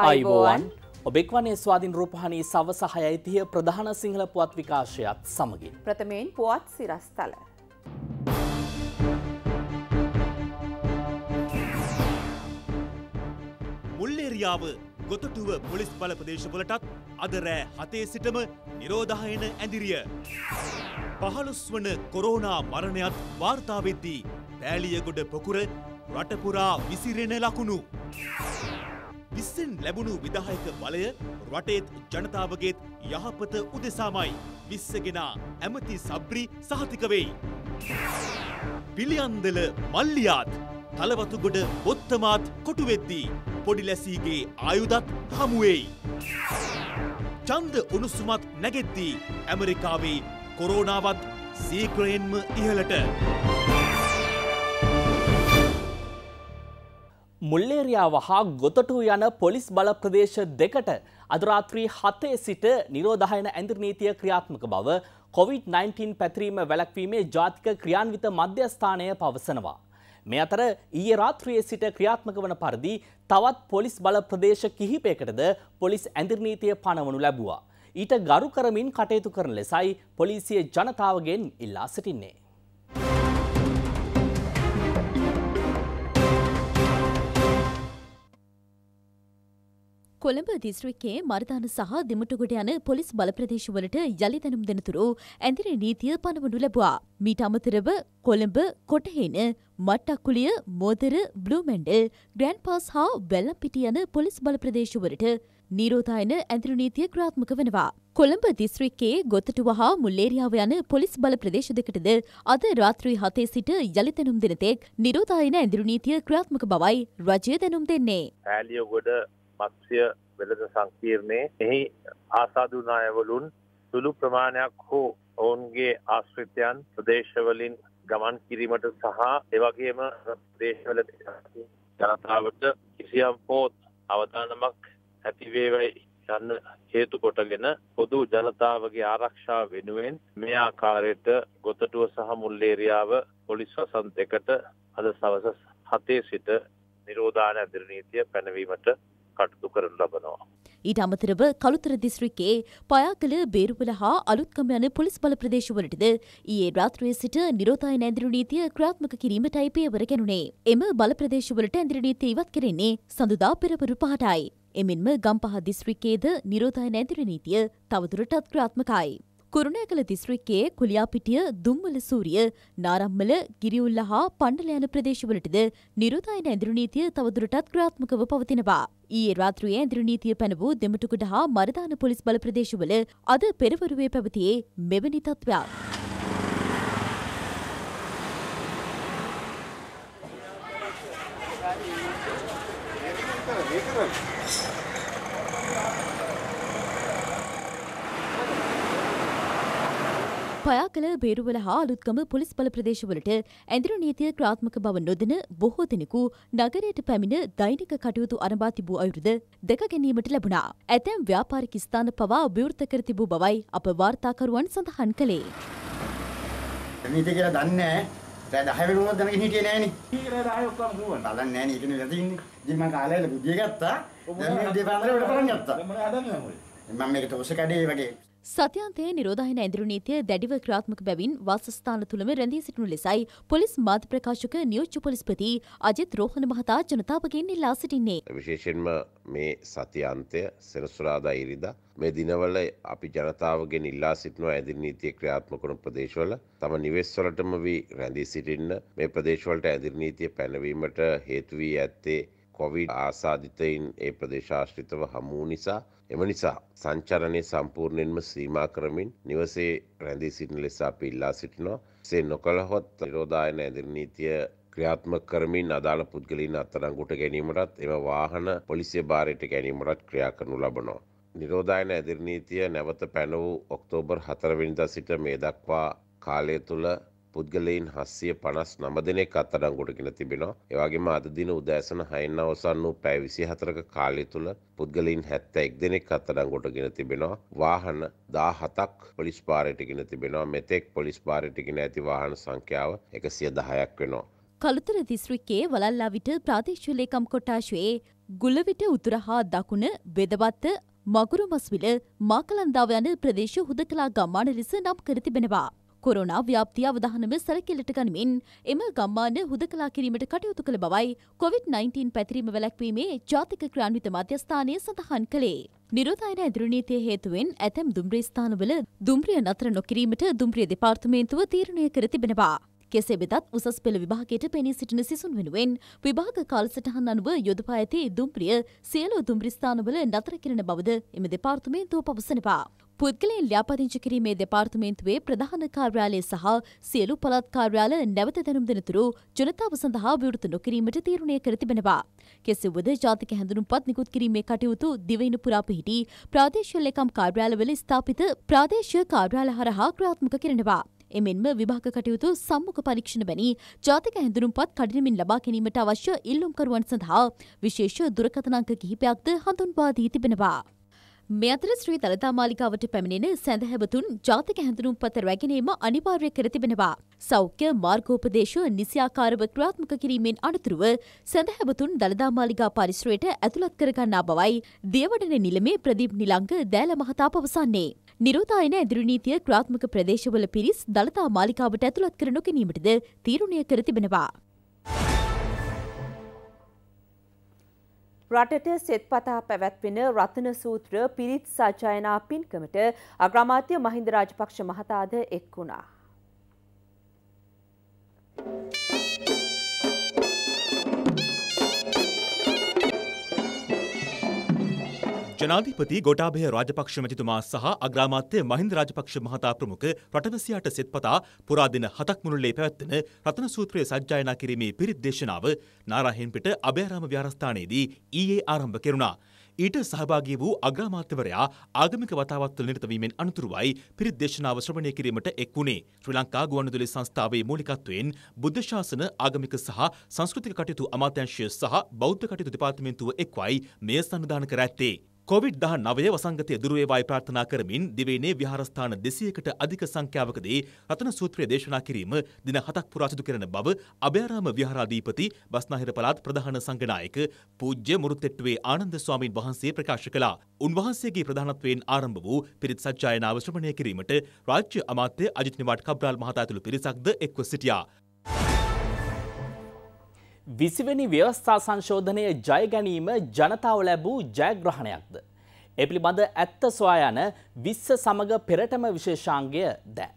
අයිබෝවන් ඔබෙක්වනේ ස්වාධින් රූපහණී සවසහයයිතිය ප්‍රධාන සිංහල පුවත් විකාශයත් සමගින්. ප්‍රථමයෙන් පුවත් සිරස්තල. මුල්ලේරියාව ගොතටුව පොලිස් බලපදේශවලටත් අද රෑ හතේ සිටම නිරෝධහයන ඇදිරිය. පහළුස් වන කොරෝනා මරණයත් වාර්තාවෙද්දී පෑලියගොඩ පොකුර රටපුරා විසිරෙන ලකුණු. විස්සෙන් ලැබුණු විදායක බලය රටේත් ජනතාවගේත් යහපත උදෙසාමයි විස්සගෙනා ඇමති සබ්‍රි සහතික වෙයි. පිළියන්දල මල්ලියාත් තලවතුගොඩ බොත්තමාත් කොටුවෙද්දී පොඩිලැසීගේ ආයුධත් හමුවෙයි. චන්ද උණුසුමත් නැගෙද්දී ඇමරිකාවේ කොරෝනාවත් සීක්‍රයෙන්ම ඉහලට. මුල්ලේරියාව හා ගොතටු යන පොලිස් බල ප්‍රදේශ දෙකට අදරාත්‍රී හතේ සිට නිරෝධායන ඇඳිරනීතිය ක්‍රියාත්මක බව COොVID-19 පැතිරීම වැලක්වීමේ ජාතික ක්‍රියාන්විත මධ්‍යස්ථානය පවසනවා. මෙ අතර ඊයේ රාත්‍රියයේ සිට ක්‍රියාත්මක වන පරිදි තවත් පොලිස් බල ප්‍රදේශ කිහිපයකටද පොලිස් ඇඳිරනීතිය පණවනු ලැබවා. ඊට ගරු කරමින් කටයුතු කරන ලෙසයි පොලිසිය ජනතාවගෙන් ඉල්ලා සිටින්නේ. කොළඹ දිස්ත්‍රික්කයේ මරදාන සහ දෙමටුගොඩ යන පොලිස් බලප්‍රදේශවලට යළි දැනුම් දෙනතුරු ඇඳිරි නීතිය පනවනු ලැබවා. මීට අමතරව කොළඹ කොටහේන මට්ටක්කුලිය මෝදර බ්ලූමැන්ඩල් ග්‍රෑන්් පාස් හා වැල්ලම්පිටි යන පොලිස් බලප්‍රදේශවලට නීරෝධායන ඇඳිරු නීතිය ක්‍රාත්මක වෙනවා. කොළඹ දිස්ත්‍රික්කයේ ගොතටුව හා මුල්ලේරියාව යන පොලිස් බල ප්‍රදේශ දෙකටද අද රාත්‍රී හතේ සිට යළි දැනුම් දෙනතෙක් නිරෝධායන ඇඳිරු නීතිය ක්‍රාත්මක බවයි රජය දැනුම් දෙන්නේ. ඇලියෝ ගොඩ මත්ස්‍ය වෙළඳ සංකීර්ණයේ එහි ආසාධනායවලුන් සුළු ප්‍රමාණයක් හෝ ඔවුන්ගේ ආශ්‍රිතයන් ප්‍රදේශවලින් ගමන් කිරීමට සහ එවගේම ප්‍රදේශවල ජනතාවට කිසියම් පෝත් අවධානමක් ඇතිවේවයි යන්න හේතු කොටගෙන පොදු ජනතාවගේ ආරක්ෂා වෙනුවෙන් මේ ආකාරයට ගොතටුව සහ මුල්ලේරියාව පොලිස් වසන් දෙකට අද සවස හතේ සිට නිරෝධාන අධිරනීතිය පැනවීමට කටයුතු කරන ලබනවා. ඊට අමතරව කළුතර දිස්ත්‍රික්කයේ පයාකල බේරුවල හා අලුත්කම යන පොලිස් බල ප්‍රදේශවලටද ඊයේ රාත්‍රියේ සිට නිරෝධායන ඇඳිරු නීතිය ක්‍රියාත්මක කිරීමටයි පියවර ගැනුණේ. එම බල ප්‍රදේශවලට ඇඳිරු නීතිය ඉවත් කෙරෙන්නේ සඳුදා පෙරවරු පහටයි. එමෙන්ම ගම්පහ දිස්ත්‍රික්කයේද නිරෝධායන ඇඳිරු නීතිය තවදුරටත් ක්‍රියාත්මකයි. කුරුණෑගල දිස්ත්‍රික්කයේ කුලියාපිටිය දුම්මල සූරිය නාරම්මල ගිරිඋල්ල හා පණ්ඩල යන ප්‍රදේශවලටද නිරුදායන ඇඳුරු නීතිය තවදුරටත් ක්‍රියාත්මකව පවතිනවා. ඊයේ රාත්‍රියේ ඇඳුරු නීතිය පැන වූ දෙමටුකුඩ හා මරදාන පොලිස් බල ප්‍රදේශවල අද පෙරවරුවේ පැවතියේ මෙවැනි තත්ත්වයක්. Thank you. පයාකළ බේරුවල හා අලුත්කම පොලිස් බල ප්‍රදේශවලට ඇඳුරු නීතිය ක්‍රාත්මක බව නොදන බොහෝ දෙනෙකු නගරයට පැමිණ දෛනික කටයුතු අරඹා තිබූ අයුරුද දැක ගැනීමට ලැබුණා. ඇතැම් ව්‍යාපාරික ස්ථාන පවා විවෘත කර තිබූ බවයි අප වාර්තාකරුවන් සඳහන් කළේ. නීති කියලා දන්නේ නැහැ. දැන් 10 වෙනුනොත් දැනගෙන හිටියේ නෑනේ. ඊට 10 ඔක්කොම ගුවන්. බලන්නේ නෑනේ ඉතින් වෙලා තින්නේ. ඉතින් මම කාලයල බුද්ධිය ගත්තා. දැන් මේ දෙපාරකට වැඩ පටන් ගත්තා. මම හදන්නේ මොකද? මම මේක තෝස කඩේ වගේ සත්‍යන්තයේ නිරෝධායන ඇඳුරු නීතිය දැඩිව ක්‍රාත්මක බැවින් වාසස්ථාන තුළම රැඳී සිටිනු ලෙසයි පොලිස් මාධ්‍ය ප්‍රකාශක නියෝජ්‍ය පොලිස්පති අජිත් රෝහණ මහතා ජනතාවගෙන් ඉල්ලා සිටින්නේ. විශේෂයෙන්ම මේ සතියන්තය සෙනසුරාදා ඉරිදා මේ දිනවල අපි ජනතාවගෙන් ඉල්ලා සිටිනවා ඇඳුරු නීතිය ක්‍රියාත්මක වන ප්‍රදේශවල තම නිවෙස්වලටම වී රැඳී සිටින්න මේ ප්‍රදේශවලට ඇඳුරු නීතිය පැනවීමට හේතු වී ඇත්තේ කොවිඩ් ආසාධිතයින් ඒ ප්‍රදේශාශ්‍රිතව හමු නිසා එම නිසා සංචරණය සම්පූර්ණයෙන්ම සීමා කරමින් නිවසේ රැඳී සිටින ලෙස අපි ඉල්ලා සිටිනවා. සේ නොකළහොත් නිරෝධායන ඇදිරි නීතිය ක්‍රියාත්මක කරමින් අදාළ පුද්ගලීන් අත්තරංගුට ගැනීමටත් එම වාහන පොලිසිය භාරයට ගැනීමටත් ක්‍රියා කරනු ලබනවා. නිරෝධායන ඇදිරි නීතිය නැවත පැන වූ ඔක්තෝබර් හතරවෙනිදා සිට මේ දක්වා කාලය තුළ පුද්ගලයින් හස්සිය පනස් නමදනෙක් අත්තරංගොටගෙන තිබෙනවා ඒවගේම අදදින උදෑසන හයින්න අවසන් වූ පැවිසි හතරක කාලය තුළ පුද්ගලින් හැත්ත එක් දෙනෙක් අත්තරංගොටගෙන තිබෙනවා වාහන දා හතක් පොලිස් පාරටිගෙන තිබෙනවා මෙතෙක් පොලිස් පාරටිගෙන ඇති වාහන සංඛ්‍යාව එකසිය දහයක් වෙනවා කළුතර දිස්ත්‍රික්කයේ වලල්ලා විට ප්‍රාදේශීය ලේකම් කොටාශයේ ගුලවිට උතුර හා දකුණ වෙදවත්ත මගුරුමස්විල මාකලන්දාව යන ප්‍රදේශ හුදකලා ගම්මාන ලෙස නම් කර තිබෙනවා. කොරෝනා ව්‍යාප්තිය අවධානම සැලකිලට ගනිමින් එම ගම්මාන හුදකලා කිරීමට කටයුතු කළ බවයි කොවිD-19 පැතිරීම වැළැක්වීමේ ජාතික ක්‍රියාන්විත මධ්‍යස්ථානය සඳහන් කළේ. නිරෝධායන ඇදුරනීතිය හේතුවෙන් ඇතැම් දුම්රිය ස්ථානවල දුම්රිය නතර නොකිරීමට දුම්රිය දෙපාර්තමේන්තුව තීරණය කර තිබෙනවා. කෙසේ වෙතත් උසස් පෙළ විභාගයට පෙනී සිටින සිසුන් වෙනුවෙන් විභාග කාලසටහන් අනුව යොදපා ඇති දුම්රිය සියලු දුම්රිස්ථානවල නතර කිරන බවද එම දෙපාර්තමේන්තුව පවසනවා. පුද්ගලයන් ලියාපදිංචි කිරීමේ දෙපාර්තමේන්තුවේ ප්‍රධාන කාර්යාලය සහ සියලු පළාත් කාර්යාල නැවත දැනුම් දෙනතුරු ජනතාව සඳහා විවෘත නොකිරීමට තීරණය කර තිබෙනවා. කෙසේවද ජාතික හැඳුනුම්පත් නිකුත් කිරීමේ කටයුතු දිවයින පුරා පිහිටි ප්‍රාදේශීය ලේකම් කාර්යාලවල ස්ථාපිත ප්‍රාදේශීය කාර්යාල හරහා ක්‍රියාත්මක කරනවා. එමෙන්ම විභාග කටයුතු සම්මුඛ පරීක්ෂණ වැනි ජාතික හැඳුනුම්පත් කඩිනමින් ලබා ගැනීමට අවශ්‍ය ඉල්ලුම්කරුවන් සඳහා විශේෂ දුරකථන අංක කිහිපයක්ද හඳුන්වා දී තිබෙනවා. මේ අතර ශ්‍රී දළදා මාලිකාවට පැමිණෙන සැඳහැවතුන් ජාතික හැඳුනුම් පත රැගෙනීම අනිවාර්ය කර තිබෙනවා. සෞඛ්‍ය මාර්ගෝපදේශ නිසියාකාරව ක්‍රියාත්මක කිරීමෙන් අනතුරුව සැඳහැවතුන් දළදා මාලිකා පරිශ්‍රයට ඇතුළත් කරගන්නා බවයි දියවඩන නිලමේ ප්‍රදීප් නිලංග දෑල මහතා පවසන්නේ. නිරෝධායන ඇදිරි නීතිය ක්‍රියාත්මක ප්‍රදේශවල පිරිස් දළදා මාලිකාවට ඇතුළත් කර නොගැනීමටද තීරණය කර තිබෙනවා. රටට සෙත්පතා පැවැත්වෙන රතන සූත්‍ර පිරිත් සජයනා පින්කමට අග්‍රාමාත්‍ය මහින්ද රාජපක්ෂ මහතාද එක් වුණා. Thank you. ජනාධිපති ගොටාභය රාජපක්ෂ මැතිතුමා සහ අග්‍රාමාත්‍ය මහින්ද රාජපක්ෂ මහතා ප්‍රමුඛ රටවැසියාට සෙත්පතා පුරාදින හතක් මුළුල්ලේ පැවැත්වෙන රතන සූත්‍රය සජ්ජායනා කිරීමේ පිරිත් දේශනාව නාරාහෙන්පිට අභයාරාම විහාරස්ථානයේදී ඊයේ ආරම්භ කෙරුණා. ඊට සහභාගී වූ අග්‍රාමාත්‍යවරයා ආගමික වතාවත් තුළ නිරතවීමෙන් අනතුරුවයි පිරිත් දේශනාව ශ්‍රවණය කිරීමට එක් වුණේ. ශ්‍රී ලංකා ගුවන්විදුලි සංස්ථාවේ මූලිකත්වයෙන් බුද්ධ ශාසන ආගමික සහ සංස්කෘතික කටයුතු අමාත්‍යාංශය සහ බෞද්ධ කටයුතු දෙපාර්තමේන්තුව එක්වයි මෙය සඳහන් කර ඇත්තේ. කොවිඩ්-19 වසංගතය දුරවේවායි ප්‍රාර්ථනා කරමින් දිවයිනේ විහාරස්ථාන 200කට අධික සංඛ්‍යාවකදී රතන සූත්‍රය දේශනා කිරීම දින 7ක් පුරා සිදු කරන බව අභයාරාම විහාරාධිපති බස්නාහිර පළාත් ප්‍රධාන සංඝනායක පූජ්‍ය මුරුතෙට්ටුවේ ආනන්ද ස්වාමින් වහන්සේ ප්‍රකාශ කළා. උන්වහන්සේගේ ප්‍රධානත්වයෙන් ආරම්භ වූ පිරිත් සජ්ජායනාව ශ්‍රවණය කිරීමට රාජ්‍ය අමාත්‍ය අජිත් නිවාඩ් කබ්‍රාල් මහතා ඇතුළු පිරිසක්ද එක්ව සිටියා. විසිවැනි ව්‍යවස්ථා සංශෝධනය ජයගැනීම ජනතාව ලැබූ ජයග්‍රහණයක්ද. එපිළිබඳ ඇත්ත සොයා යන විස්ස සමඟ පෙරටම විශේෂාංගය දැ.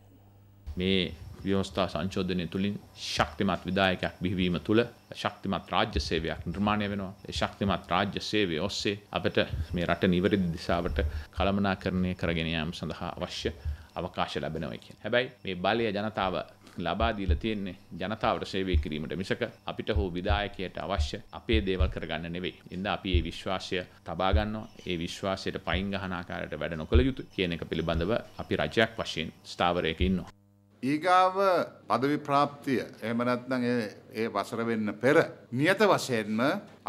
මේ ව්‍යවස්ථා සංශෝධනය තුළින් ශක්තිමත් විදායකයක් බිහිවීම තුළ ශක්තිමත් රාජ්‍ය සේවයක් නිර්මාණය වෙනවා ශක්තිමත් රාජ්‍ය සේවය ඔස්සේ අපට මේ රට නිවරදි දිසාවට කළමනා කරණය කරගෙනයම් සඳහා අවශ්‍ය අවකාශ ලැබෙනවයි කියෙන් හැබැයි මේ බලය ජනතාව ලබා දීලා තියෙන්නේ ජනතාවට සේවය කිරීමට මිසක අපිට හෝ විදායකයට අවශ්‍ය අපේ දේවල් කරගන්න නෙවෙයි. එඳ අපි මේ විශ්වාසය තබා ගන්නවා. ඒ විශ්වාසයට පයින් ගහන ආකාරයට වැඩ නොකළ යුතු කියන එක පිළිබඳව අපි රජයක් වශයෙන් ස්ථාවරයක ඉන්නවා. ඊගාව පදවි ප්‍රාප්තිය එහෙම නැත්නම් ඒ වසර වෙන්න පෙර නියත වශයෙන්ම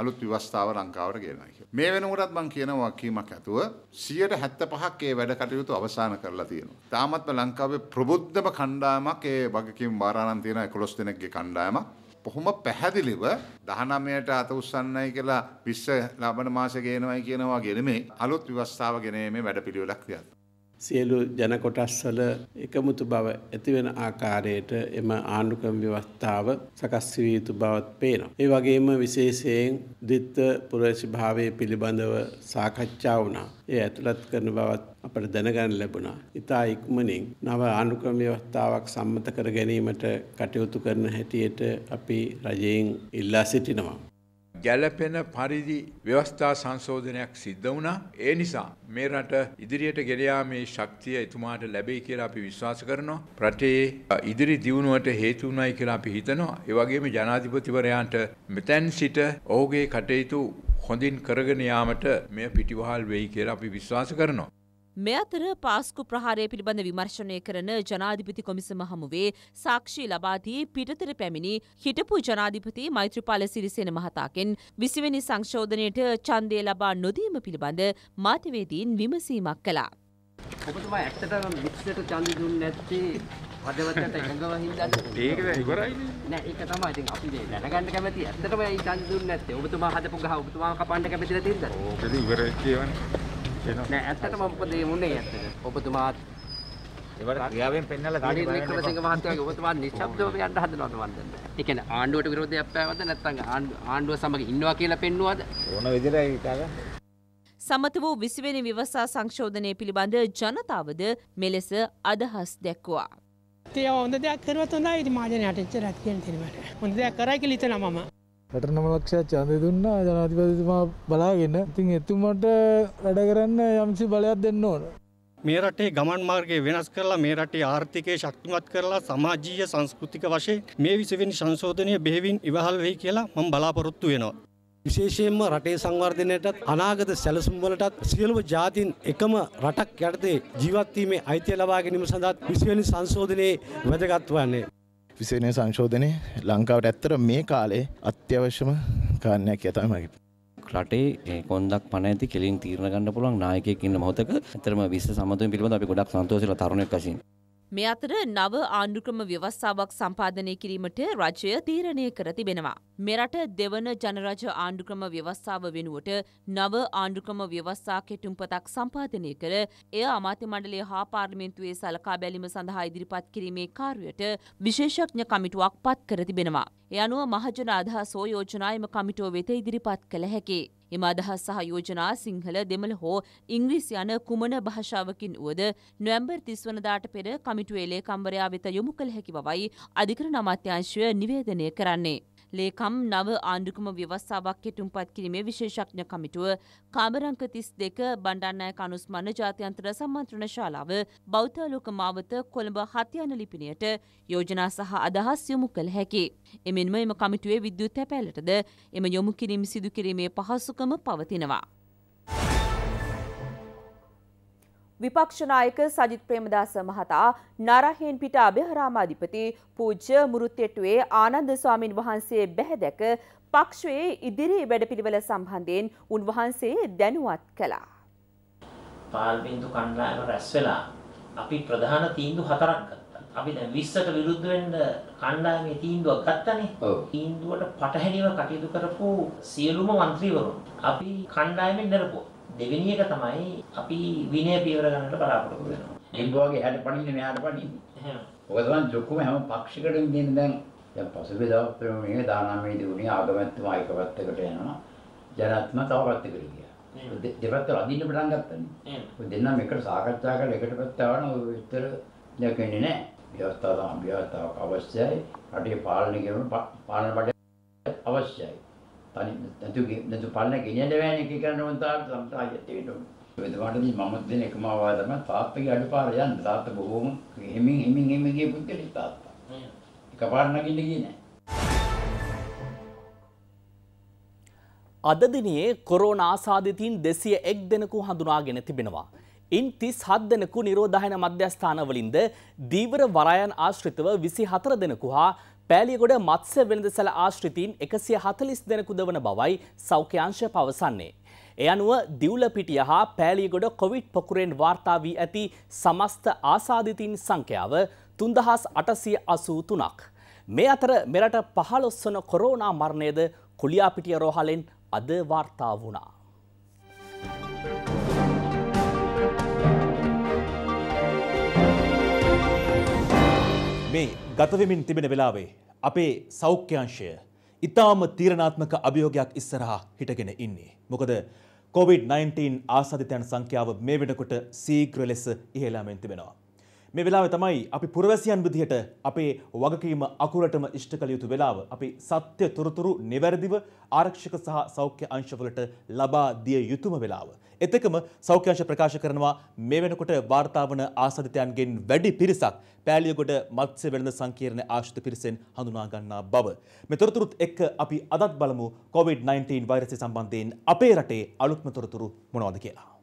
අලුත් ව්‍යවස්ථාව ලංකාවට ගෙනයි. මේ වෙනකොටත් මම කියනවා වක්කීමක් ඇතුව 75%ක් ඒ වැඩ කටයුතු අවසන් කරලා තියෙනවා. තාමත් ලංකාවේ ප්‍රබුද්ධම කණ්ඩායමක් ඒ වගකීම් බාරානම් තියෙන 11 දෙනෙක්ගේ කණ්ඩායමක්. කොහොම පැහැදිලිව 19ට අත උස්සන්නයි කියලා 20 ලබන මාසෙ ගේනවයි කියනවා ගෙනෙමේ අලුත් ව්‍යවස්ථාව ගෙනීමේ වැඩපිළිවෙලක් තියනවා. සියලු ජනකොටස්වල එකමුතු බව ඇතිවෙන ආකාරයට එම ආණ්ඩුක්‍රම ව්‍යවස්ථාව සකස් විය යුතු බවත් පේනවා. ඒ වගේම විශේෂයෙන් ද්විත්ව පුරේශභාවය පිළිබඳව සාකච්ඡා වුණා. ඒ ඇතුළත් කරන බවත් අපට දැනගන්න ලැබුණා. ඉතා ඉක්මනින් නව ආණ්ඩුක්‍රම ව්‍යවස්ථාවක් සම්මත කර ගැනීමට කටයුතු කරන හැටියට අපි රජයෙන් ඉල්ලා සිටිනවා. ගැලපෙන පරිදි ව්‍යවස්ථා සංශෝධනයක් සිද්ධ වුණා. ඒ නිසා මේ රට ඉදිරියට ගෙන යාමේ ශක්තිය එතුමාට ලැබෙයි කියලා අපි විශ්වාස කරනවා. රටේ ඉදිරි දියුණුවට හේතු වුණයි කියලා අපි හිතනවා. ඒ වගේම ජනාධිපතිවරයාට මෙතෙන් සිට ඔහුගේ කටයුතු හොඳින් කරගෙන යාමට මෙය පිටිවහල් වෙයි කියලා අපි විශ්වාස කරනවා. මෙ අතර පාස්කු ප්‍රහාරය පිළිබඳ විමර්ශනය කරන ජනාධිපති කොමිසම හමුවේ සාක්ෂි ලබාදී පිටතර පැමිණි හිටපු ජනාධිපති මෛත්‍රපාල සිරිසෙන මහතාකෙන් විසිවෙනි සංශෝධනයට චන්දය ලබා නොදීම පිළිබඳ මාතවේදීන් විමසීමක් කළා. ඔබතුමා ඇත්තටම බික්සට ඡන්ද දුන්නේ නැත්තේ හදවතට එකඟව හින්දාද? ඒක ඉවරයිනේ. නෑ ඒක තමයි ඉතින් අපි මේ දැනගන්න කැමති ඇත්තටම ඒ ඡන්ද දුන්නේ නැත්තේ. ඔබතුමා හදපු ගහ ඔබතුමා කපන්න කැමතිලා තියෙනවද? ඕකද ඉවරයි කියවනේ. නෑ ඇත්තටම මොකද මේ මුන්නේ ඇත්තට ඔබතුමාත් ඒවට ක්‍රියාවෙන් පෙන්වලා තියෙනවා රනිල් වික්‍රමසිංහ මහත්තයාගේ ඔබතුමා නිශ්ශබ්දව යන්න හදනවද මන් දන්නේ ඒ කියන්නේ ආණ්ඩුවට විරෝධයක් පැවත නැත්නම් ආණ්ඩුව සමග ඉන්නවා කියලා පෙන්වුවද ඕන විදිහටයි හිතාගන්න සමත වූ 20 වෙනි විවසා සංශෝධනය පිළිබඳ ජනතාවද මෙලෙස අදහස් දැක්වුවා. තේ හොඳ දෙයක් කරුවත් හොඳයි ඉතින් මාජනයට එච්චරක් කියන තේරෙන්නේ. හොඳ දෙයක් කරයි කියලා හිතනවා මම. රටනමලක්ෂය චන්දය දුන්න ජනාතිපතිතුමා බලාගෙන ඉතින් එතුමට වැඩ කරන්න යම්සි බලයක් දෙන්න ඕන. මේ රටේ ගමන් මාර්ගය වෙනස් කරලා මේ රටේ ආර්ථිකය ශක්තිමත් කරලා සමාජීය සංස්කෘතික වශයෙන් මේ විසවෙනි සංශෝධනය බෙහෙවින් ඉවහල් වෙයි කියලා මම බලාපොරොත්තු වෙනවා. විශේෂයෙන්ම රටේ සංවර්ධනයටත් අනාගත සැලසුම් වලටත් සියලුම ජාතින් එකම රටක් යටතේ ජීවත් වීමේ අයිතිය ලබා ගැනීම සඳහා 20 වෙනි සංශෝධනයේ වැදගත් වන්නේ විසේනය සංශෝධනය ලංකාවට ඇත්තර මේ කාලේ අත්‍යවශ්‍යම කාරණයක් ඇතමගේ. රටේ කොන්දක් පන ඇති කෙලින් තීරණ ගන්න පුළුවන් නායකයකින්න මොතක ඇතරම විශ සමතුන් පිළිබඳ අපි ගොඩක් සන්තෝසල තරුණයක් වශයෙන්. මේ අතර නව ආණ්ඩුක්‍රම ව්‍යවස්ථාවක් සම්පාධනය කිරීමට රජය තීරණය කර තිබෙනවා. මෙරට දෙවන ජනරජ ආණ්ඩුක්‍රම ව්‍යවස්ථාව වෙනුවට නව ආණ්ඩුක්‍රම ව්‍යවස්ථා කෙටුම්පතක් සම්පාධනය කර එය අමාත්‍ය මණ්ඩලේ හා පාර්ලිමෙන්තුවේ සලකා බැලීම සඳහා ඉදිරිපත් කිරීමේ කාර්යට විශේෂඥ කමිටුවක් පත් කර තිබෙනවා. එ අනුව මහජන අදහා සෝයෝජනායම කමිටුව වෙත ඉදිරිපත් කළ හැකි. එම අදහස් සහ යෝජනා සිංහල දෙමළ හෝ ඉංග්‍රීස් යන කුමන භාෂාවකින් වුවද නොවැම්බර් තිස්වනදාට පෙර කමිටුවේලේ කම්බරයා වෙත යොමු කළ හැකි බවයි අධිකරණ අමාත්‍යංශය නිවේදනය කරන්නේ. ලේකම් නව ආණ්ඩුකම ව්‍යවස්ථාවක් කෙටුම්පත් කිරීමේ විශේෂඥ කමිටුව කාමරංක තිස් දෙක බණ්ඩන්නය කනුස්මන ජාත්‍යන්තර සම්මන්ත්‍රණ ශාලාව බෞද්ධ ලෝක මාවත කොළඹ හතියන ලිපිනයට යෝජනා සහ අදහස් යොමු කළ හැකි. එමෙන්ම එම කමිටුවේ විද්‍යුත් හැපැලටද එම යොමු කිරීම සිදු කිරීමේ පහසුකම පවතිනවා. විපක්ෂනායක සජිත් ප්‍රේමදාස මහතා නරහෙන් පිට අභිහරාමාධිපති පූජ්‍ය මුරුත්තෙට්ටුවේ ආනන්ද ස්වාමින් වහන්සේ බැහැදැක පක්ෂයේ ඉදිරි වැඩපිළිවෙල සම්බන්ධයෙන් උන්වහන්සේ දැනුවත් කළා. පාර්ලිමේන්තු කණ්ඩායම රැස් වෙලා අපි ප්‍රධාන තීන්දුව හතරක් ගත්තා. අපි දැන් 20ට විරුද්ධ වෙන්න කණ්ඩායමේ තීන්දුවක් ගත්තනේ. තීන්දුවට පටහැනිව කටයුතු කරපු සියලුම മന്ത്രിවරුන් අපි කණ්ඩායමෙන් නිරපොත්. දෙවෙනි එක තමයි අපි විනය පියවර ගන්නට බලාපොරොත්තු වෙනවා. හිම්බෝගේ හැට පණින්නේ මෙහාට පණින්නේ. එහෙම. ඔය තමයි ලොකුම හැම පක්ෂයකටම දෙන දැන් දැන් පසුගිය දවස්වල මේ දානමේදී උනේ ආගමත්තුම එක පැත්තකට යනවා. ජනත්ම තව පැත්තකට ගියා. දෙපැත්ත අදින්න පටන් ගත්තානේ. ඔය දෙන්නා මේකට සාකච්ඡා කරලා එකට පැත්ත ආවන ඔය විතර දැකෙන්නේ නැහැ. ව්‍යවස්ථාව තමයි ව්‍යවස්ථාවක් අවශ්‍යයි. රටේ පාලනය කරන පාලන බඩ අවශ්‍යයි. තනි නැතු නැතු පල්ල ගෙනියන්න බෑනේ කී කරන්න ඕන තාම සම්සායයට වෙන්න ඕන. එතකොටදී මම දෙන එකම ආවා තමයි තාත්තගේ අඩපාර යන්න. තාත්තා බොහොම හෙමින් හෙමින් හෙමින් ගිය පුද්ගලෙක් තාත්තා. එකපාර නගින්න ගියේ නෑ. අද දිනේ කොරෝනා ආසාදිතින් 201 දෙනෙකු හඳුනාගෙන තිබෙනවා. ඉන් 37 දෙනෙකු නිරෝධායන මධ්‍යස්ථානවලින්ද දීවර වරායන් ආශ්‍රිතව 24 දෙනෙකු හා පෑලියගොඩ මත්ස්‍ය වෙළඳසැල ආශ්‍රිතීන් එකසිය හතලිස් දෙනෙකු දවන බවයි සෞඛ්‍යංශය පවසන්නේ. එ අනුව දිව්ලපිටිය හා පෑලියගොඩ කොවිඩ් පොකුරෙන් වාර්තා වී ඇති සමස්ත ආසාධිතීන් සංඛ්‍යාව තුන්දහස් අටසිය අසූ තුනක්. මේ අතර මෙරට පහළොස්වන කොරෝනා මරණයද කුලියාපිටිය රෝහලෙන් අද වාර්තා වුණා. මේ ගතවෙමින් තිබෙන වෙලාවේ අපේ සෞඛ්‍යංශය ඉතාම තීරණාත්මක අභියෝගයක් ඉස්සරහා හිටගෙන ඉන්නේ. මොකද COVID-19 ආසාධිතයන් සංඛ්‍යාව මේ වෙනකොට සීඝ්‍ර ලෙස ඉහළම තිබෙනවා. මේ වෙලාවේ තමයි අපි පුරවැසියන් විදිහට අපේ වගකීම අකුරටම ඉෂ්ට කළ යුතු වෙලාව. අපි සත්‍ය තොරතුරු නිවැරදිව ආරක්ෂක සහ සෞඛ්‍ය අංශවලට ලබා දිය යුතුම වෙලාව. එතකම සෞඛ්‍ය අංශ ප්‍රකාශ කරනවා මේ වෙනකොට වාර්තා වන ආසාදිතයන්ගෙන් වැඩි පිරිසක් පෑලියගොඩ මත්ස්‍ය වෙළඳ සංකීර්ණ ආශ්‍රිත පිරිසෙන් හඳුනා ගන්නා බව. මේ තොරතුරුත් එක්ක අපි අදත් බලමු COVID-19 වෛරසය සම්බන්ධයෙන් අපේ රටේ අලුත්ම තොරතුරු මොනවද කියලා.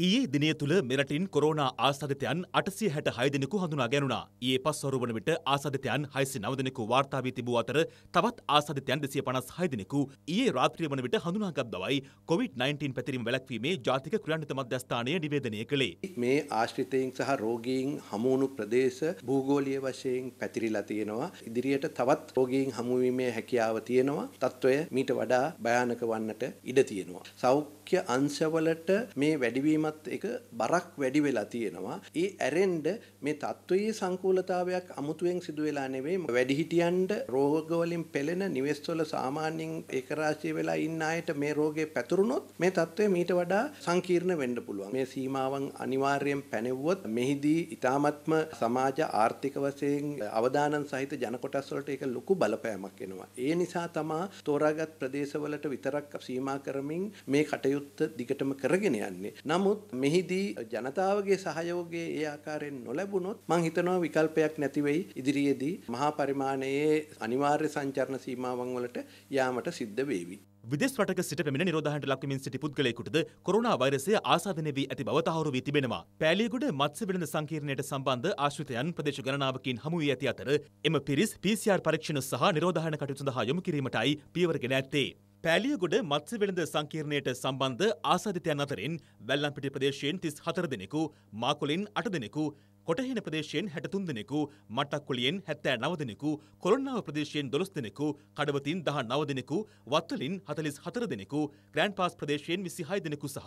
ඊයේ දිනය තුළ මෙරටින් කොරෝනා ආසාධිතයන් අටසිය හැට හයදිනෙකු හඳුනා ගැනුණා. ඊයේ පස්වරු වන විට ආසාධිතයන් හයසි නවදිනෙකු වාර්තා වී තිබූ අතර තවත් ආසාධිතයන් දෙසිය පනස් හයදිනෙකු ඊයේ රාත්‍රිය වන විට හඳුනාගත් බවයි කොවිඩ්-19 පැතිරීම වැළැක්වීමේ ජාතික ක්‍රියාන්විත මධ්‍යස්ථානය නිවේදනය කළේ. මේ ආශ්‍රිතයින් සහ රෝගීන් හමුවුණු ප්‍රදේශ භූගෝලීය වශයෙන් පැතිරිලා තියෙනවා. ඉදිරියට තවත් රෝගීන් හමුවීමේ හැකියාව තියෙනවා. තත්ත්වය මීට වඩා භයානක වන්නට ඉඩ තියෙනවා. සෞඛ්‍ය අංශවලට මේ වැඩිවීම දැරීමත් එක බරක් වැඩි වෙලා තියෙනවා. ඒ ඇරෙන්ඩ මේ තත්ත්වයේ සංකූලතාවයක් අමුතුවෙන් සිදුවෙලා නෙවෙයි වැඩිහිටියන්ට රෝගවලින් පෙළෙන නිවෙස්වල සාමාන්‍යයෙන් ඒකරාශී වෙලා ඉන්න අයට මේ රෝගේ පැතුරුණොත් මේ තත්ත්වය මීට වඩා සංකීර්ණ වෙන්න පුළුවන්. මේ සීමාවන් අනිවාර්යෙන් පැනෙව්වොත් මෙහිදී ඉතාමත්ම සමාජ ආර්ථික වශයෙන් අවදානම් සහිත ජනකොටස් වලට ඒක ලොකු බලපෑමක් එනවා. ඒ නිසා තමා තෝරාගත් ප්‍රදේශවලට විතරක් සීමා කරමින් මේ කටයුත්ත දිගටම කරගෙන යන්නේ. නමුත් නමුත් මෙහිදී ජනතාවගේ සහයෝගයේ ඒ ආකාරයෙන් නොලැබුණොත් මං හිතනවා විකල්පයක් නැති වෙයි ඉදිරියේදී මහා පරිමාණයේ අනිවාර්ය සංචරණ සීමාවන් වලට යාමට සිද්ධ වේවි. විදෙස් රටක සිට පැමිණ නිරෝධාහනට ලක්වමින් සිටි පුද්ගලයෙකුටද කොරෝනා වෛරසය ආසාදනය වී ඇති බව තහවුරු වී තිබෙනවා. පෑලියගොඩ මත්ස්‍ය වෙළඳ සංකීර්ණයට සම්බන්ධ ආශ්‍රිතයන් ප්‍රදේශ ගණනාවකින් හමු වී ඇති අතර එම පිරිස් PCR පරීක්ෂණ සහ නිරෝධාහන කටයුතු සඳහා යොමු කිරීමටයි පියවර ගෙන ඇත්තේ. පෑලියගොඩ මත්ස්‍යවෙළඳ සංකීර්ණයට සම්බන්ධ ආසාධිතයන් අතරින් වැල්ලම්පිටි ප්‍රදේශයෙන් තිස් හතර දෙනෙකු, මාකොලින් අට දෙනෙකු, කොටහෙන ප්‍රදේශයෙන් හැටතුන් දෙනෙකු, මට්ටක්කුලියෙන් හැත්තෑ නව දෙනෙකු, කොළොන්නාව ප්‍රදේශයෙන් දොළොස් දෙනෙකු, කඩවතින් දහ නව දෙනෙකු, වත්තලින් හතලිස් හතර දෙනෙකු, ග්‍රෑන්ඩ් පාස් ප්‍රදේශයෙන් විසිහය දෙනෙකු සහ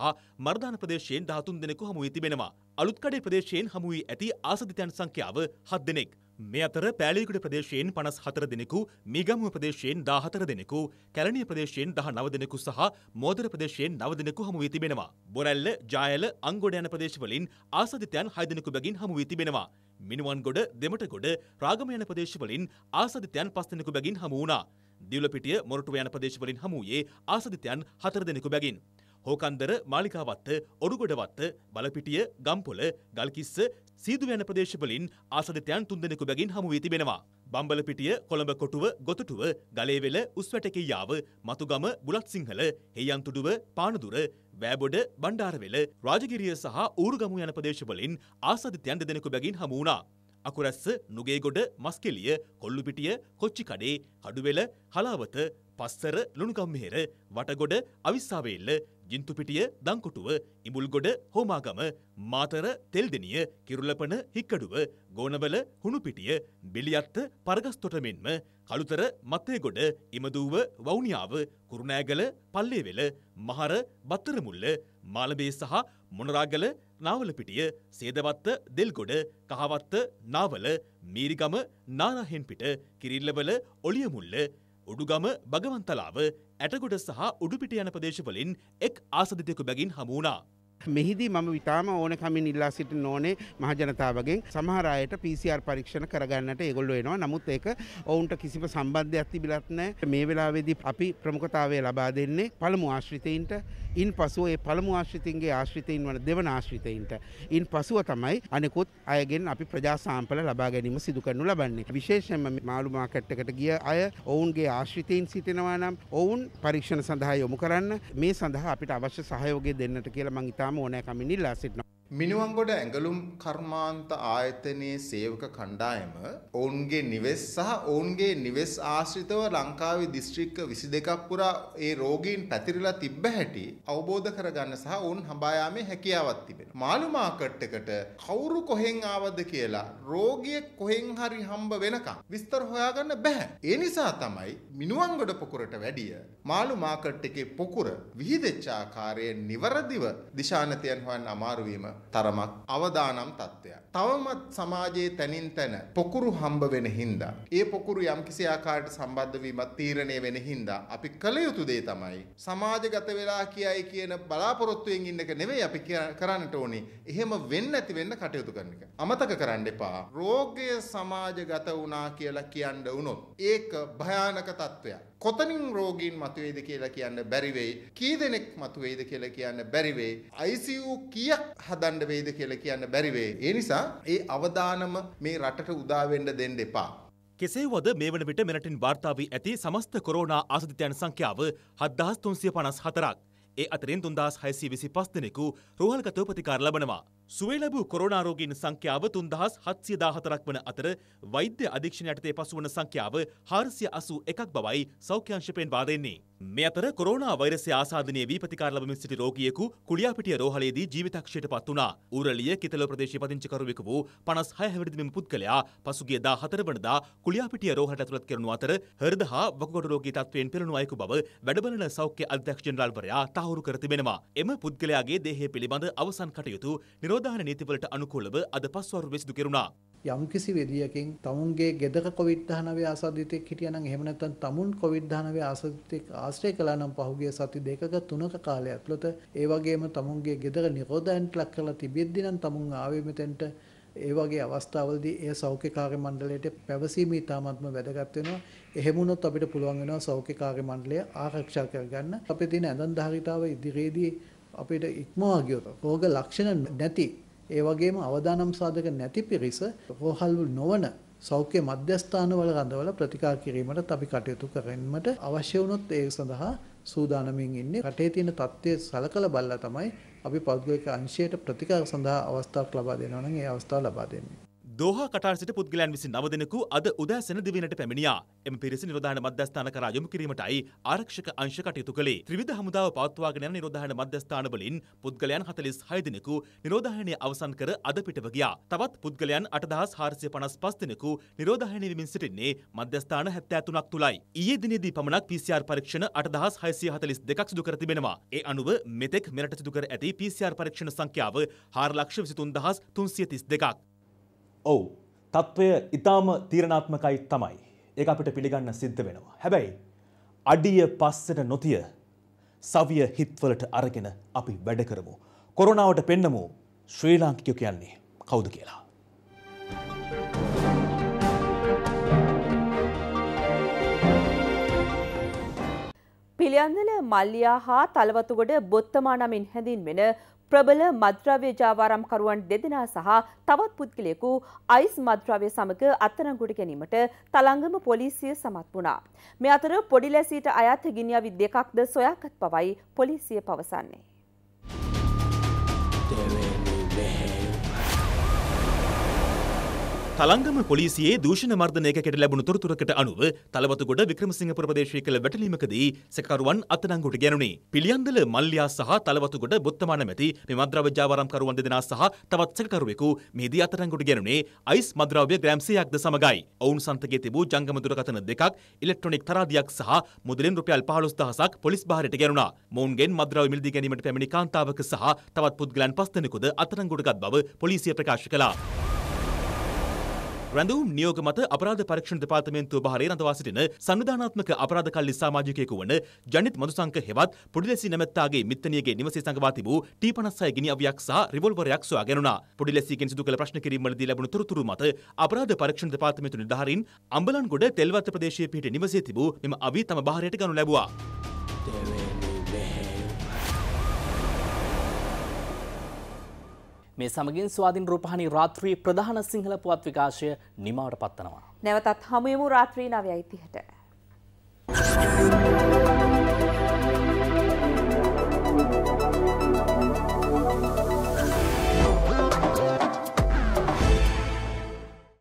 මර්ධාන ප්‍රදේශයෙන් දහතුන් දෙනෙකු හමුවී තිබෙනවා. අලුත්කඩේ ප්‍රදේශයෙන් හමුවී ඇති ආසාධිතයන් සංඛ්‍යාව හත් දෙනෙක්. මේ අතර පෑලිකුඩ ප්‍රදේශයෙන් පනස් හතර දෙනෙකු මිගමුව ප්‍රදේශයෙන් දාහතර දෙනෙකු කැලණිය ප්‍රදේශයෙන් දහ නව දෙනෙකු සහ මෝදර ප්‍රදේශයෙන් නව දෙනෙකු හමුවී තිබෙනවා. බොරැල්ල ජායල අංගොඩ යන ප්‍රදේශවලින් ආසදිතයන් හය දෙනෙකු බැගින් හමුවී තිබෙනවා. මිනුවන්ගොඩ දෙමටගොඩ රාගම යන ප්‍රදේශවලින් ආසදිතයන් පස් දෙනෙකු බැගින් හමු වුණා. දිවුලපිටිය මොරටුව යන ප්‍රදේශවලින් හමුවයේ ආසදිතයන් හතර දෙනෙකු බැගින්. හෝකන්දර මාලිකාවත්ත ඔරුගොඩවත්ත බලපිටිය ගම්පොල ගල්කිස්ස සීදු යන ප්‍රදේශවලින් ආසදිතයන් තුන්දෙනෙකු බැගින් හමු වී තිබෙනවා. බම්බලපිටිය කොළඹ කොටුව ගොතටුව ගලේවෙල උස්වැටකෙයාව මතුගම බුලත්සිංහල හෙයන්තුඩුව පානදුර වෑබොඩ බණ්ඩාරවෙල රාජගිරිය සහ ඌරුගමු යන ප්‍රදේශවලින් ආසදිතයන් දෙදෙනෙකු බැගින් හමුණා. අකුරැස්ස නුගේගොඩ මස්කෙලිය කොල්ලුපිටිය කොච්චිකඩේ හඩුවෙල හලාවත පස්සර ලුණුකම්මෙහෙර වටගොඩ අවිස්සාවේල්ල ජින්තුපිටිය දංකොටුව ඉඹුල්ගොඩ හෝමාගම මාතර තෙල්දෙනිය කිරුලපන හික්කඩුව ගෝනවල හුණුපිටිය බෙලියත්ත පරගස්තොට මෙන්ම කළුතර මත්තේගොඩ ඉමදූව වවුනියාව කුරුණෑගල පල්ලේවෙල මහර බත්තරමුල්ල මාලබේ සහ මොනරාගල නාවලපිටිය සේදවත්ත දෙල්ගොඩ කහවත්ත නාවල මීරිගම නානහෙන්පිට කිරිල්ලවල ඔලියමුල්ල උඩුගම භගවන්තලාව ඇටගොඩ සහ උඩුපිට යන ප්‍රදේශවලින් එක් ආසදිතයෙකු බැගින් හමුණා. මෙහිදී මම විතාම ඕනකමින් ඉල්ලා සිටි නෝනේ මහජනතාවගෙන් සමහරයට PCR පරීක්ෂණ කරගන්නට ඒගොල්ලෝ එනවා. නමුත් ඒක ඔවුන්ට කිසිම සම්බන්ධයක් තිබිලත් නැහැ. මේ වෙලාවේදී අපි ප්‍රමුඛතාවය ලබා දෙන්නේ පළමු ආශ්‍රිතයින්ට ඉන් පසුව ඒ පළමු ආශ්‍රිතන්ගේ ආශ්‍රිතයින් වන දෙවන ආශ්‍රිතයින්ට. ඉන් පසුව තමයි අනෙකුත් අයගෙන් අපි ප්‍රජාසාම්පල ලබා ගැනීම සිදු කරනු ලබන්නේ. විශේෂයෙන්ම මාළු මාකට්ටකට ගිය අය ඔවුන්ගේ ආශ්‍රිතයින් සිටිනවා නම් ඔවුන් පරීක්ෂණ සඳහා යොමු කරන්න මේ සඳහා අපිට අවශ්‍ය සහයෝගය දෙන්නට කියලා මං ඉතාම ඕනෑකමින් ඉල්ලා සිටිනවා. මිනුවන්ගොඩ ඇඟලුම් කර්මාන්ත ආයතනයේ සේවක කණ්ඩායම ඔවුන්ගේ නිවෙස් සහ ඔවුන්ගේ නිවෙස් ආශ්‍රිතව ලංකාවේ දිස්ත්‍රික්ක 22ක් පුරා ඒ රෝගීන් පැතිරිලා තිබ්බ හැටි අවබෝධ කරගන්න සහ ඔවුන් හඹායාමේ හැකියාවක් තිබෙනවා. මාළු මාකට් එකට කවුරු කොහෙන් ආවද කියලා රෝගියෙක් කොහෙන් හරි හම්බ වෙනකම් විස්තර හොයාගන්න බෑ. ඒ නිසා තමයි මිනුවන්ගොඩ පොකුරට වැඩිය මාළු මාකට් එකේ පොකුර විහිදෙච්ච ආකාරයේ නිවරදිව දිශානතයන් හොයන්න අමාරු වීම තරමක් අවදානම් තත්ත්වයක්. තවමත් සමාජයේ තැනින් තැන පොකුරු හම්බ වෙන හින්දා ඒ පොකුරු යම්කිසි ආකාරයට සම්බන්ධ වීමත් තීරණය වෙන හින්දා අපි කළ යුතු දේ තමයි සමාජගත වෙලා කියයි කියන බලාපොරොත්තුවෙන් ඉන්න එක නෙවෙයි අපි කරන්නට ඕනේ. එහෙම වෙන්න ඇති වෙන්න කටයුතු කරන එක. අමතක කරන්න එපා. රෝගය සමාජගත වුණා කියලා කියන්න වුණොත් ඒක භයානක තත්ත්වයක්. කොතනින් රෝගීන් මතුවේද කියලා කියන්න බැරි වෙයි. කී දෙනෙක් මතුවේද කියලා කියන්න බැරි වෙයි. ICU කීයක් හදන්න වෙයිද කියලා කියන්න බැරි වෙයි. ඒ නිසා ඒ අවදානම මේ රටට උදා වෙන්න දෙන්න එපා. කෙසේවද මේ වන විට මෙරටින් වාර්තාාවී ඇති සමස්ත කොරෝනා ආසධිතයන් සංඛ්‍යාව හද්දාස් තුන්සිය පනස් හතරක්. ඒ අතරින් තුන්දස් හයිසි විසි පස්තිනෙකු රෝහල්ගතව ප්‍රතිකාර ලබනවා. සුවේ ලැබූ කොරෝනාරෝගීන් සංඛ්‍යාව තුන්දහස් හත්සිය දාහතරක් වන අතර වෛද්‍ය අධීක්ෂණ යටතේ පසුවන සංඛ්‍යාව හාරසිය අසූ එකක් බවයි සෞඛ්‍යංශ පෙන්වා දෙන්නේ. මේ අතර කොරෝනා වෛරසය ආසාදනය වී ප්‍රතිකාර ලබමින් සිටි රෝගියෙකු කුලියාපිටිය රෝහලේදී ජීවිතක්ෂයට පත් වුණා. ඌරලිය කිතල ප්‍රදේශයේ පදිංචිකරුවෙකු වූ 56 හැවිරිදි මෙම පුද්ගලයා පසුගිය 14 වනදා කුලියාපිටිය රෝහලට ඇතුළත් කරනු අතර හෘද හා වකුගඩු රෝගී තත්ත්වයෙන් පෙළෙනු අයෙකු බව වැඩබලන සෞඛ්‍ය අධ්‍යක්ෂ ජෙනරාල්වරයා තහවුරු කර තිබෙනවා. එම පුද්ගලයාගේ දේහය පිළිබඳ අවසන් කටයුතු නිරෝධ නෝදාන නීතිවලට අනුකූලව අද පස්වරු විසඳු කෙරුණා. යම්කිසි විදියකින් තමුන්ගේ ගෙදර කොවිඩ්-19 ආසාදිතෙක් හිටියනම් එහෙම නැත්නම් තමුන් කොවිඩ්-19 ආසාදිතෙක් ආශ්‍රය කළා නම් පහුගිය සති දෙකක තුනක කාලය ඇතුළත ඒ වගේම තමුන්ගේ ගෙදර නිරෝධයන්ට ලක් කරලා තිබෙද්දී නම් තමුන් ආවේ මෙතෙන්ට ඒ වගේ අවස්ථාවලදී ඒ සෞඛ්‍ය කාර්ය මණ්ඩලයට පැවසීම ඉතාමත්ම වැදගත් වෙනවා. එහෙම වුණොත් අපිට පුළුවන් වෙනවා සෞඛ්‍ය කාර්ය මණ්ඩලය ආරක්ෂා කරගන්න. අපේ තියෙන ඇඳන් ධාරිතාව ඉදිරියේදී අපිට ඉක්මවා ගියොත් රෝග ලක්ෂණ නැති ඒ වගේම අවදානම් සාධක නැති පිරිස රෝහල් නොවන සෞඛ්‍ය මධ්‍යස්ථානවල රඳවල ප්‍රතිකාර කිරීමට අපි කටයුතු කරන්නට අවශ්‍ය වුණොත් ඒ සඳහා සූදානමින් ඉන්නේ රටේ තියෙන தත්ත්වය සලකලා බලලා තමයි අපි පෞද්ගලික අංශයට ප්‍රතිකාර සඳහා අවස්ථාවක් ලබා දෙනවා නම් ඒ අවස්ථාව ලබා දෙන්නේ දෝහ කටාරසිට පුද්ගලයන් විසින් නව දෙනෙකු අද උදෑසන දිවිනට පැමිණියා. එම පිරිස නිරෝධායන මධ්‍යස්ථාන කරා යොමු කිරීමටයි ආරක්ෂක අංශ කටයුතු කළේ. ත්‍රිවිධ හමුදාව පවත්වාගෙන යන නිරෝධායන මධ්‍යස්ථාන වලින් පුද්ගලයන් 46 දෙනෙකු නිරෝධායනය අවසන් කර අද පිටව ගියා. තවත් පුද්ගලයන් 8455 දෙනෙකු නිරෝධායනය වෙමින් සිටින්නේ මධ්‍යස්ථාන 73ක් තුලයි. ඊයේ දිනේදී පමණක් PCR පරීක්ෂණ 8642ක් සිදු කර තිබෙනවා. ඒ අනුව මෙතෙක් මෙරට සිදු කර ඇති PCR පරීක්ෂණ සංඛ්‍යාව 423332ක්. ඔවු තත්ත්වය ඉතාම තීරණාත්මකයි තමයි ඒ අපිට පිළිගන්න සිද්ධ වෙනවා. හැබැයි අඩිය පස්සට නොතිය සවිය හිත්වලට අරගෙන අපි වැඩ කරමු. කොරනාවට පෙන්නමු ශ්‍රී ලාංකිකයෝ කියන්නේ කවුද කියලා. පිළියන්දල මල්ලියා හා තලවතුගොඩ බොත්තමා නමින් හැඳින්වෙන ප්‍රබල මද්‍රව්‍ය ජාවාරම්කරුවන් දෙදෙනා සහ තවත් පුද්ගලයෙකු අයිස් මද්‍රව්‍ය සමග අත්තරංගුට ගැනීමට තලංගම පොලිසිය සමත් වුණා. මේ අතර පොඩිලැසීට අයත් ගිනියවි දෙකක්ද සොයාගත් බවයි පොලිසිය පවසන්නේ. තලංගම පොලිසියේ දූෂණ මර්ධනයකට ලැබුණු තොරතුරකට අනුව තලවතුගොඩ වික්‍රමසිංහපුර ප්‍රදේශයේ කළ වැටලීමකදී සැකකරුවන් අත්අඩංගුවට ගැනුණි. පිළියන්දල මල්ලියා සහ තලවතුගොඩ බොත්තමාන මැති මේ මද්‍රව්‍ය ජාවාරම්කරුවන් දෙදෙනා සහ තවත් සැකකරුවෙකු මෙහිදී අත්අඩංගුවට ගැනුණේ අයිස් මද්‍රව්‍ය ග්‍රෑම් 100ක්ද සමගයි. ඔවුන් සන්තකයේ තිබූ ජංගම දුරකථන දෙකක්, ඉලෙක්ට්‍රොනික තරාදියක් සහ මුදලින් රුපියල් 15000ක් පොලිස් බාහිරට ගැනුණා. මොවුන්ගෙන් මද්‍රව්‍ය මිලදී ගැනීමට පැමිණි කාන්තාවක සහ තවත් පුද්ගලයන් පස් දෙනෙකුද අත්අඩංගුවට ගත් බව පොලිසිය ප්‍රකාශ කළා. රැඳවුම් නියෝග මත අපරාධ පරීක්ෂණ දෙපාර්තමේන්තුව බහරේ රඳවා සිටින සංවිධානාත්මක අපරාධ කල්ලි සමාජිකයෙකු වන ජනිත් මදුසංක හෙවත් පොඩිලෙසි නැමැත්තාගේ මිත්තණියගේ නිවසේ සංගවා තිබූ T56 ගිනි අවියක් සහ රිවෝල්වරයක් සොයා ගැනුණා. පොඩිලෙසිගෙන් සිදු කළ ප්‍රශ්න කිරීම්වලදී ලැබුණු තොරතුරු මත අපරාධ පරීක්ෂණ දෙපාර්තමේන්තු නිලධාරීන් අම්බලන්ගොඩ තෙල්වත්ත ප්‍රදේශයේ පිහිට නිවසේ තිබූ මෙම අවි තම බහරයට ගනු ලැබුවා. මේ සමගින් ස්වාධීන් රූපහානි රාත්‍රී ප්‍රධාන සිංහල පුවත් විකාශය නිමාවට පත්වනවා. නැවතත් හමුයමු රාත්‍රී 9:30ට.